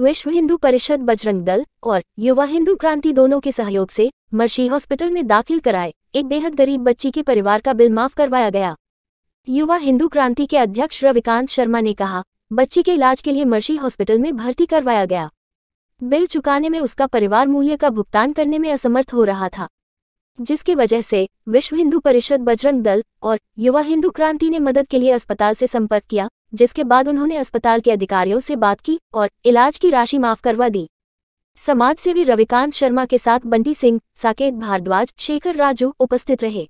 विश्व हिंदू परिषद बजरंग दल और युवा हिंदू क्रांति दोनों के सहयोग से मर्शी हॉस्पिटल में दाखिल कराए एक बेहद गरीब बच्ची के परिवार का बिल माफ करवाया गया युवा हिंदू क्रांति के अध्यक्ष रविकांत शर्मा ने कहा बच्ची के इलाज के लिए मर्शी हॉस्पिटल में भर्ती करवाया गया बिल चुकाने में उसका परिवार मूल्य का भुगतान करने में असमर्थ हो रहा था जिसकी वजह से विश्व हिंदू परिषद बजरंग दल और युवा हिंदू क्रांति ने मदद के लिए अस्पताल से संपर्क किया जिसके बाद उन्होंने अस्पताल के अधिकारियों से बात की और इलाज की राशि माफ करवा दी समाजसेवी रविकांत शर्मा के साथ बंटी सिंह साकेत भारद्वाज शेखर राजू उपस्थित रहे